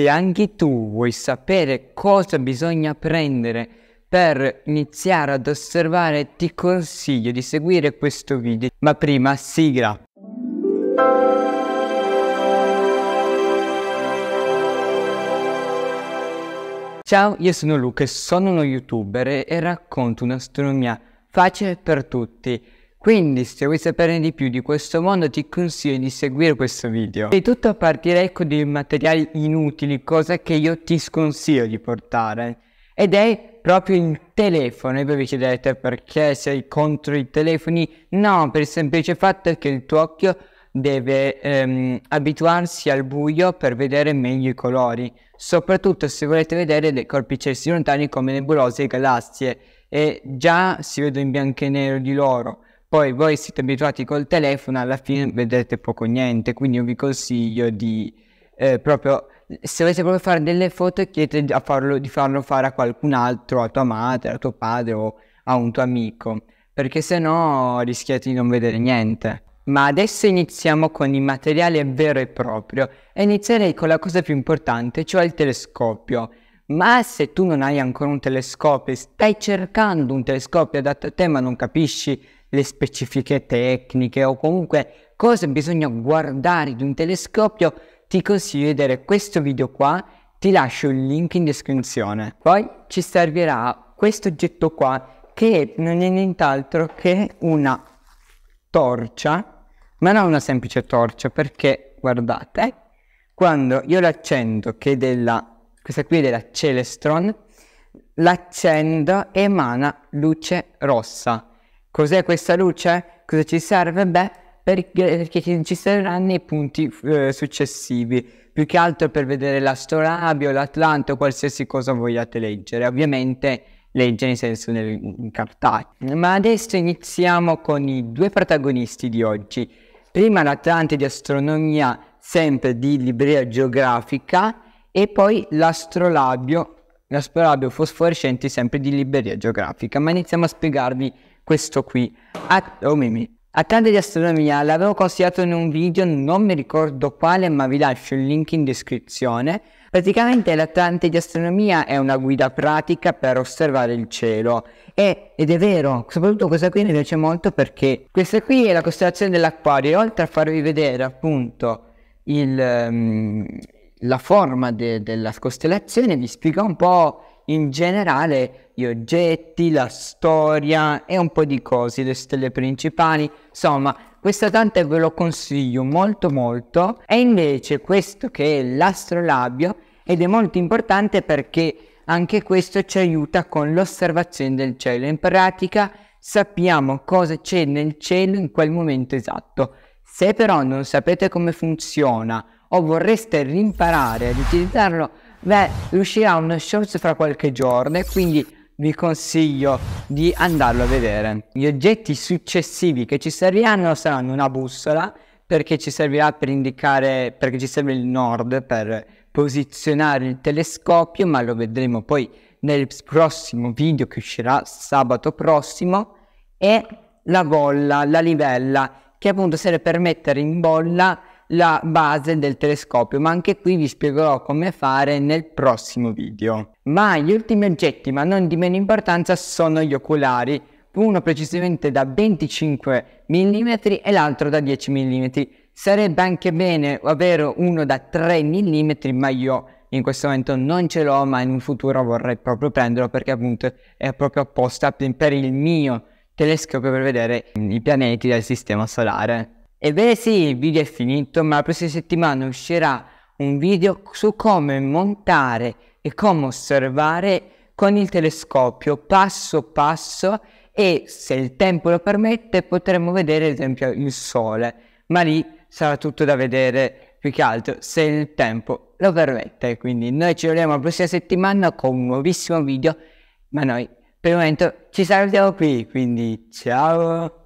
se anche tu vuoi sapere cosa bisogna prendere per iniziare ad osservare ti consiglio di seguire questo video, ma prima sigla. Ciao, io sono Luca, sono uno youtuber e racconto un'astronomia facile per tutti quindi se vuoi saperne di più di questo mondo ti consiglio di seguire questo video. E tutto partirei con ecco, dei materiali inutili, cosa che io ti sconsiglio di portare. Ed è proprio il telefono. E voi vi chiedete perché sei contro i telefoni? No, per il semplice fatto che il tuo occhio deve ehm, abituarsi al buio per vedere meglio i colori, soprattutto se volete vedere dei corpi celesti lontani come nebulose e galassie. E già si vedono in bianco e nero di loro. Poi voi siete abituati col telefono, alla fine vedrete poco niente, quindi io vi consiglio di eh, proprio se volete proprio fare delle foto chiedete a farlo, di farlo fare a qualcun altro, a tua madre, a tuo padre o a un tuo amico, perché se no rischiate di non vedere niente. Ma adesso iniziamo con il materiale vero e proprio e inizierei con la cosa più importante, cioè il telescopio. Ma se tu non hai ancora un telescopio e stai cercando un telescopio adatto a te ma non capisci le specifiche tecniche o comunque cosa bisogna guardare di un telescopio, ti consiglio di vedere questo video qua, ti lascio il link in descrizione. Poi ci servirà questo oggetto qua che non è nient'altro che una torcia, ma non una semplice torcia perché guardate, quando io l'accendo che è della questa qui è della Celestron, l'accendo emana luce rossa. Cos'è questa luce? Cosa ci serve? Beh, perché ci saranno i punti eh, successivi, più che altro per vedere l'Astorabio, l'Atlanto, qualsiasi cosa vogliate leggere. Ovviamente leggere in senso nel, in cartaceo. Ma adesso iniziamo con i due protagonisti di oggi. Prima l'Atlante di astronomia, sempre di libreria geografica, e poi l'astrolabio, l'astrolabio fosforescente sempre di libreria geografica. Ma iniziamo a spiegarvi questo qui, At- oh mimi. Atlante di astronomia l'avevo consigliato in un video, non mi ricordo quale, ma vi lascio il link in descrizione. Praticamente l'Atlante di astronomia è una guida pratica per osservare il cielo e, ed è vero, soprattutto questa qui mi piace molto perché questa qui è la costellazione dell'acquario e oltre a farvi vedere appunto il, um, la forma de- della costellazione vi spiega un po' in generale gli oggetti, la storia e un po' di cose, le stelle principali, insomma questa tante ve lo consiglio molto molto e invece questo che è l'astrolabio ed è molto importante perché anche questo ci aiuta con l'osservazione del cielo, in pratica sappiamo cosa c'è nel cielo in quel momento esatto. Se però non sapete come funziona o vorreste rimparare ad utilizzarlo beh, uscirà uno shorts fra qualche giorno e quindi vi consiglio di andarlo a vedere. Gli oggetti successivi che ci serviranno saranno una bussola perché ci servirà per indicare, perché ci serve il nord per posizionare il telescopio, ma lo vedremo poi nel prossimo video che uscirà sabato prossimo, e la bolla, la livella, che appunto serve per mettere in bolla la base del telescopio, ma anche qui vi spiegherò come fare nel prossimo video. Ma gli ultimi oggetti, ma non di meno importanza, sono gli oculari, uno precisamente da 25 mm e l'altro da 10 mm. Sarebbe anche bene avere uno da 3 mm, ma io in questo momento non ce l'ho, ma in un futuro vorrei proprio prenderlo perché appunto è proprio apposta per il mio telescopio per vedere i pianeti del Sistema Solare. Ebbene sì, il video è finito, ma la prossima settimana uscirà un video su come montare e come osservare con il telescopio passo passo e se il tempo lo permette potremo vedere ad esempio il sole, ma lì sarà tutto da vedere più che altro se il tempo lo permette. Quindi noi ci vediamo la prossima settimana con un nuovissimo video, ma noi per il momento ci salutiamo qui, quindi ciao!